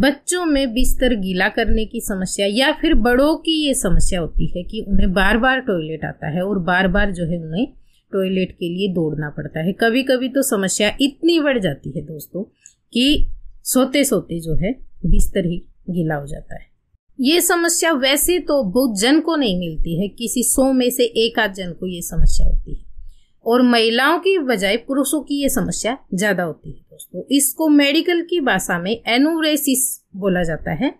बच्चों में बिस्तर गीला करने की समस्या या फिर बड़ों की ये समस्या होती है कि उन्हें बार बार टॉयलेट आता है और बार बार जो है उन्हें टॉयलेट के लिए दौड़ना पड़ता है कभी कभी तो समस्या इतनी बढ़ जाती है दोस्तों कि सोते सोते जो है बिस्तर ही गीला हो जाता है ये समस्या वैसे तो बहुत जन को नहीं मिलती है किसी सौ में से एक आध जन को ये समस्या होती है और महिलाओं की बजाय पुरुषों की ये समस्या ज़्यादा होती है दोस्तों इसको मेडिकल की भाषा में एनोरेसिस बोला जाता है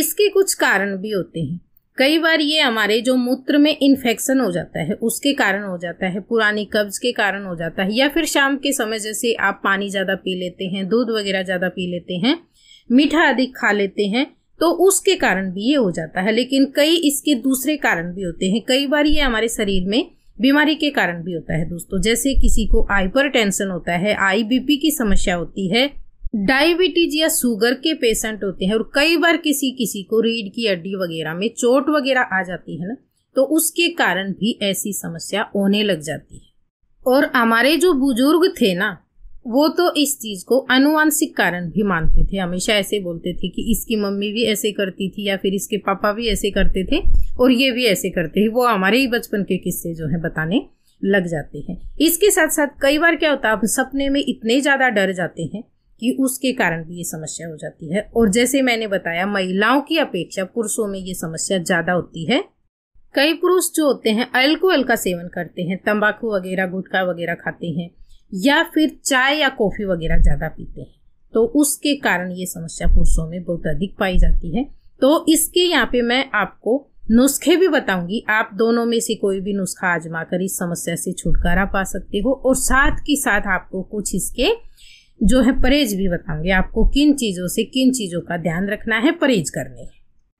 इसके कुछ कारण भी होते हैं कई बार ये हमारे जो मूत्र में इन्फेक्शन हो जाता है उसके कारण हो जाता है पुरानी कब्ज के कारण हो जाता है या फिर शाम के समय जैसे आप पानी ज़्यादा पी लेते हैं दूध वगैरह ज़्यादा पी लेते हैं मीठा अधिक खा लेते हैं तो उसके कारण भी ये हो जाता है लेकिन कई इसके दूसरे कारण भी होते हैं कई बार ये हमारे शरीर में बीमारी के कारण भी होता है दोस्तों जैसे किसी को हाइपर होता है आई की समस्या होती है डायबिटीज या शुगर के पेशेंट होते हैं और कई बार किसी किसी को रीढ़ की हड्डी वगैरह में चोट वगैरह आ जाती है ना तो उसके कारण भी ऐसी समस्या होने लग जाती है और हमारे जो बुजुर्ग थे ना वो तो इस चीज़ को अनुवांशिक कारण भी मानते थे हमेशा ऐसे बोलते थे कि इसकी मम्मी भी ऐसे करती थी या फिर इसके पापा भी ऐसे करते थे और ये भी ऐसे करते थे वो हमारे ही बचपन के किस्से जो है बताने लग जाते हैं इसके साथ साथ कई बार क्या होता है सपने में इतने ज़्यादा डर जाते हैं कि उसके कारण भी ये समस्या हो जाती है और जैसे मैंने बताया महिलाओं की अपेक्षा पुरुषों में ये समस्या ज़्यादा होती है कई पुरुष जो होते हैं अल्कोहल का सेवन करते हैं तंबाकू वगैरह गुटखा वगैरह खाते हैं या फिर चाय या कॉफ़ी वगैरह ज़्यादा पीते हैं तो उसके कारण ये समस्या पुरुषों में बहुत अधिक पाई जाती है तो इसके यहाँ पे मैं आपको नुस्खे भी बताऊंगी आप दोनों में से कोई भी नुस्खा आजमा कर इस समस्या से छुटकारा पा सकते हो और साथ के साथ आपको कुछ इसके जो है परहेज भी बताऊंगी आपको किन चीज़ों से किन चीज़ों का ध्यान रखना है परहेज करने है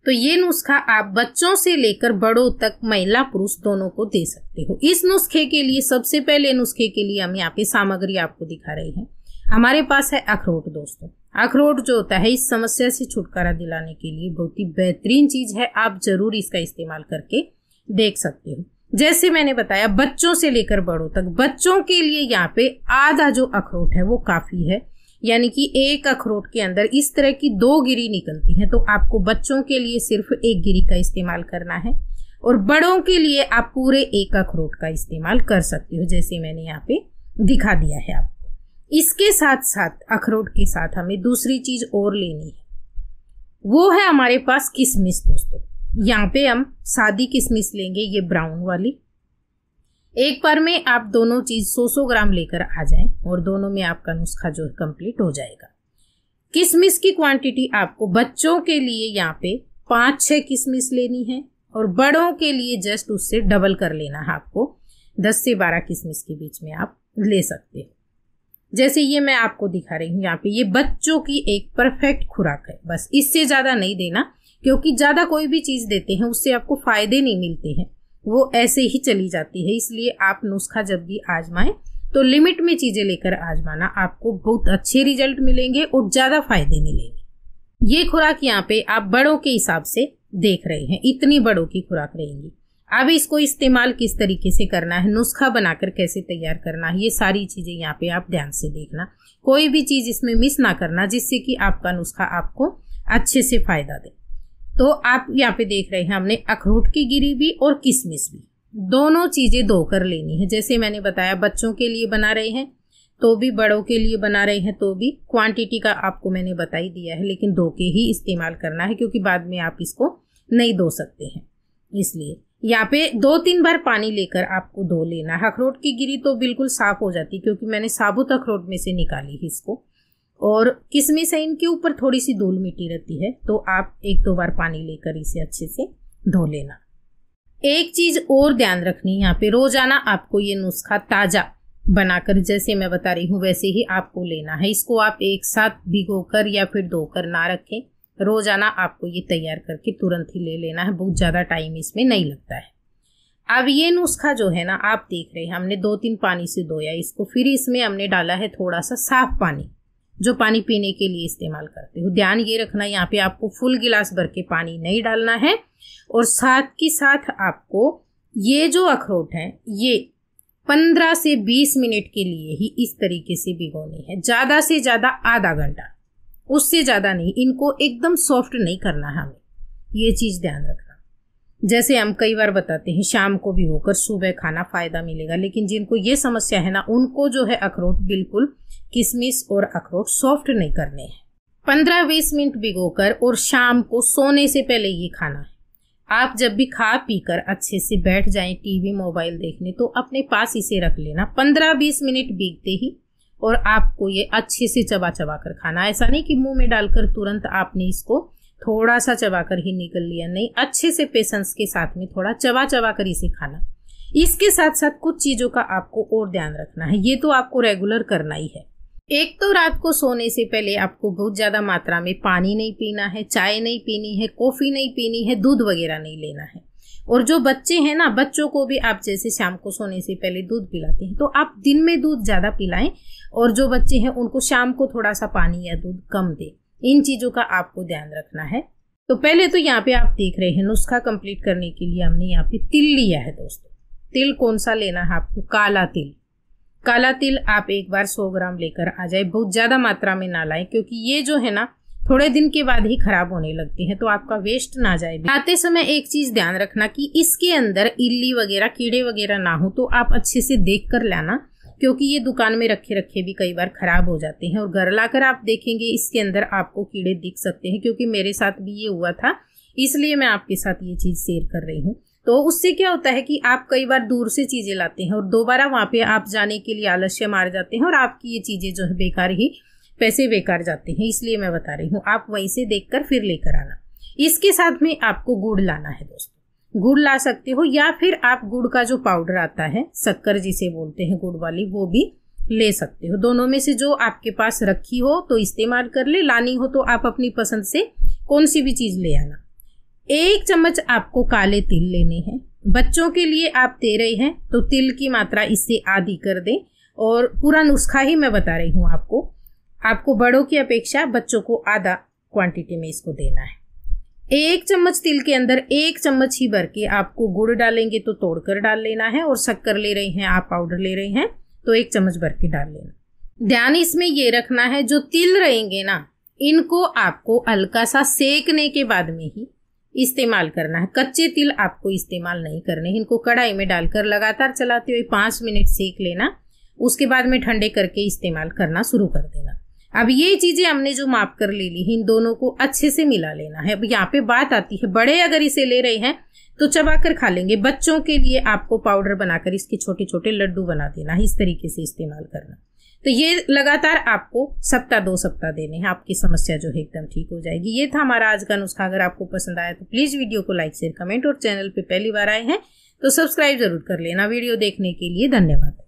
तो ये नुस्खा आप बच्चों से लेकर बड़ों तक महिला पुरुष दोनों को दे सकते हो इस नुस्खे के लिए सबसे पहले नुस्खे के लिए हम यहाँ पे सामग्री आपको दिखा रहे हैं हमारे पास है अखरोट दोस्तों अखरोट जो होता है इस समस्या से छुटकारा दिलाने के लिए बहुत ही बेहतरीन चीज़ है आप ज़रूर इसका इस्तेमाल करके देख सकते हो जैसे मैंने बताया बच्चों से लेकर बड़ों तक बच्चों के लिए यहाँ पे आधा जो अखरोट है वो काफ़ी है यानी कि एक अखरोट के अंदर इस तरह की दो गिरी निकलती हैं तो आपको बच्चों के लिए सिर्फ एक गिरी का इस्तेमाल करना है और बड़ों के लिए आप पूरे एक अखरोट का इस्तेमाल कर सकते हो जैसे मैंने यहाँ पे दिखा दिया है आपको इसके साथ साथ अखरोट के साथ हमें दूसरी चीज़ और लेनी है वो है हमारे पास किसमिस दोस्तों यहाँ पे हम सादी किसमिस लेंगे ये ब्राउन वाली एक बार में आप दोनों चीज़ सौ सौ ग्राम लेकर आ जाएं और दोनों में आपका नुस्खा जो है कंप्लीट हो जाएगा किशमिश की क्वांटिटी आपको बच्चों के लिए यहाँ पे पांच छह किशमिश लेनी है और बड़ों के लिए जस्ट उससे डबल कर लेना है आपको दस से बारह किशमिश के बीच में आप ले सकते हो जैसे ये मैं आपको दिखा रही हूँ यहाँ पे ये बच्चों की एक परफेक्ट खुराक है बस इससे ज़्यादा नहीं देना क्योंकि ज़्यादा कोई भी चीज़ देते हैं उससे आपको फ़ायदे नहीं मिलते हैं वो ऐसे ही चली जाती है इसलिए आप नुस्खा जब भी आजमाएं तो लिमिट में चीज़ें लेकर आजमाना आपको बहुत अच्छे रिजल्ट मिलेंगे और ज़्यादा फायदे मिलेंगे ये खुराक यहाँ पे आप बड़ों के हिसाब से देख रहे हैं इतनी बड़ों की खुराक रहेंगी अब इसको इस्तेमाल किस तरीके से करना है नुस्खा बनाकर कैसे तैयार करना है ये सारी चीज़ें यहाँ पे आप ध्यान से देखना कोई भी चीज़ इसमें मिस ना करना जिससे कि आपका नुस्खा आपको अच्छे से फ़ायदा दे तो आप यहाँ पे देख रहे हैं हमने अखरोट की गिरी भी और किशमिश भी दोनों चीज़ें धोकर लेनी है जैसे मैंने बताया बच्चों के लिए बना रहे हैं तो भी बड़ों के लिए बना रहे हैं तो भी क्वांटिटी का आपको मैंने बता ही दिया है लेकिन धो के ही इस्तेमाल करना है क्योंकि बाद में आप इसको नहीं धो सकते हैं इसलिए यहाँ पे दो तीन बार पानी लेकर आपको धो लेना है अखरोट की गिरी तो बिल्कुल साफ़ हो जाती है क्योंकि मैंने साबुत अखरोट में से निकाली है इसको और किसमें से इनके ऊपर थोड़ी सी धूल मिट्टी रहती है तो आप एक दो बार पानी लेकर इसे अच्छे से धो लेना एक चीज और ध्यान रखनी यहाँ पे रोजाना आपको ये नुस्खा ताजा बनाकर जैसे मैं बता रही हूँ वैसे ही आपको लेना है इसको आप एक साथ कर या फिर धोकर ना रखें रोजाना आपको ये तैयार करके तुरंत ही ले लेना है बहुत ज़्यादा टाइम इसमें नहीं लगता है अब ये नुस्खा जो है ना आप देख रहे हैं हमने दो तीन पानी से धोया इसको फिर इसमें हमने डाला है थोड़ा सा साफ पानी जो पानी पीने के लिए इस्तेमाल करते हो ध्यान ये रखना यहाँ पे आपको फुल गिलास भर के पानी नहीं डालना है और साथ के साथ आपको ये जो अखरोट हैं ये पंद्रह से बीस मिनट के लिए ही इस तरीके से भिगोने हैं ज़्यादा से ज़्यादा आधा घंटा उससे ज़्यादा नहीं इनको एकदम सॉफ्ट नहीं करना है हमें ये चीज़ ध्यान रखना जैसे हम कई बार बताते हैं शाम को भी होकर सुबह खाना फ़ायदा मिलेगा लेकिन जिनको ये समस्या है ना उनको जो है अखरोट बिल्कुल किशमिश और अखरोट सॉफ्ट नहीं करने हैं पंद्रह बीस मिनट कर और शाम को सोने से पहले ये खाना है आप जब भी खा पी कर अच्छे से बैठ जाएं टीवी मोबाइल देखने तो अपने पास इसे रख लेना पंद्रह बीस मिनट बीतते ही और आपको ये अच्छे से चबा चबा कर खाना ऐसा नहीं कि मुंह में डालकर तुरंत आपने इसको थोड़ा सा चबा कर ही निकल लिया नहीं अच्छे से पेशेंस के साथ में थोड़ा चबा चबा कर इसे खाना इसके साथ साथ कुछ चीज़ों का आपको और ध्यान रखना है ये तो आपको रेगुलर करना ही है एक तो रात को सोने से पहले आपको बहुत ज़्यादा मात्रा में पानी नहीं पीना है चाय नहीं पीनी है कॉफ़ी नहीं पीनी है दूध वगैरह नहीं लेना है और जो बच्चे हैं ना बच्चों को भी आप जैसे शाम को सोने से पहले दूध पिलाते हैं तो आप दिन में दूध ज़्यादा पिलाएं और जो बच्चे हैं उनको शाम को थोड़ा सा पानी या दूध कम दें इन चीज़ों का आपको ध्यान रखना है तो पहले तो यहाँ पे आप देख रहे हैं नुस्खा कंप्लीट करने के लिए हमने यहाँ पे तिल लिया है दोस्तों तिल कौन सा लेना है आपको काला तिल काला तिल आप एक बार 100 ग्राम लेकर आ जाए बहुत ज़्यादा मात्रा में ना लाएं क्योंकि ये जो है ना थोड़े दिन के बाद ही खराब होने लगते हैं तो आपका वेस्ट ना जाए आते समय एक चीज ध्यान रखना कि इसके अंदर इल्ली वगैरह कीड़े वगैरह ना हो तो आप अच्छे से देख कर लाना क्योंकि ये दुकान में रखे रखे भी कई बार ख़राब हो जाते हैं और घर लाकर आप देखेंगे इसके अंदर आपको कीड़े दिख सकते हैं क्योंकि मेरे साथ भी ये हुआ था इसलिए मैं आपके साथ ये चीज़ शेयर कर रही हूँ तो उससे क्या होता है कि आप कई बार दूर से चीज़ें लाते हैं और दोबारा वहाँ पे आप जाने के लिए आलस्य मार जाते हैं और आपकी ये चीज़ें जो है बेकार ही पैसे बेकार जाते हैं इसलिए मैं बता रही हूँ आप वहीं से देख कर फिर लेकर आना इसके साथ में आपको गुड़ लाना है दोस्तों गुड़ ला सकते हो या फिर आप गुड़ का जो पाउडर आता है शक्कर जिसे बोलते हैं गुड़ वाली वो भी ले सकते हो दोनों में से जो आपके पास रखी हो तो इस्तेमाल कर ले लानी हो तो आप अपनी पसंद से कौन सी भी चीज़ ले आना एक चम्मच आपको काले तिल लेने हैं बच्चों के लिए आप दे रहे हैं तो तिल की मात्रा इससे आधी कर दें और पूरा नुस्खा ही मैं बता रही हूँ आपको आपको बड़ों की अपेक्षा बच्चों को आधा क्वांटिटी में इसको देना है एक चम्मच तिल के अंदर एक चम्मच ही भर के आपको गुड़ डालेंगे तो तोड़कर डाल लेना है और शक्कर ले रहे हैं आप पाउडर ले रहे हैं तो एक चम्मच भर के डाल लेना ध्यान इसमें ये रखना है जो तिल रहेंगे ना इनको आपको हल्का सा सेकने के बाद में ही इस्तेमाल करना है कच्चे तिल आपको इस्तेमाल नहीं करने इनको कढ़ाई में डालकर लगातार चलाते हुए पाँच मिनट सेक लेना उसके बाद में ठंडे करके इस्तेमाल करना शुरू कर देना अब ये चीज़ें हमने जो माप कर ले ली इन दोनों को अच्छे से मिला लेना है अब यहाँ पे बात आती है बड़े अगर इसे ले रहे हैं तो चबाकर खा लेंगे बच्चों के लिए आपको पाउडर बनाकर इसके छोटे छोटे लड्डू बना देना है इस तरीके से इस्तेमाल करना तो ये लगातार आपको सप्ताह दो सप्ताह देने हैं आपकी समस्या जो है एकदम ठीक हो जाएगी ये था हमारा आज का नुस्खा अगर आपको पसंद आया तो प्लीज़ वीडियो को लाइक शेयर कमेंट और चैनल पर पहली बार आए हैं तो सब्सक्राइब जरूर कर लेना वीडियो देखने के लिए धन्यवाद